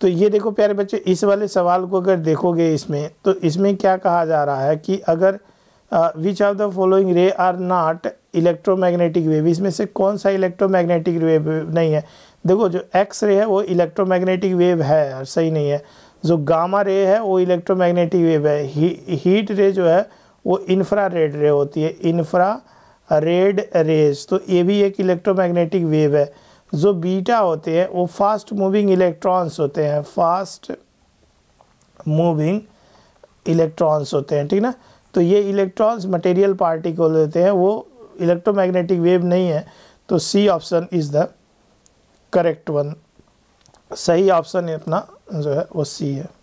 तो ये देखो प्यारे बच्चे इस वाले सवाल को अगर देखोगे इसमें तो इसमें क्या कहा जा रहा है कि अगर which of the following ray are not electromagnetic wave इसमें से कौन सा इलेक्ट्रोमैग्नेटिक वेव नहीं है देखो जो एक्स रे है वो इलेक्ट्रोमैग्नेटिक वेव है सही नहीं है जो गामा रे है वो इलेक्ट्रोमैग्नेटिक वेव है हीट रे जो है वो इन्फ्रा रेड रे होती है इन्फ्रा रेड रेज तो ये भी एक इलेक्ट्रोमैग्नेटिक वेव है जो बीटा होते हैं वो फास्ट मूविंग इलेक्ट्रॉन्स होते हैं फास्ट मूविंग इलेक्ट्रॉन्स होते हैं ठीक ना तो ये इलेक्ट्रॉन्स मटेरियल पार्टिकल होते हैं वो इलेक्ट्रोमैग्नेटिक वेव नहीं है तो C option is the correct one सही ऑप्शन अपना जो है वो सी है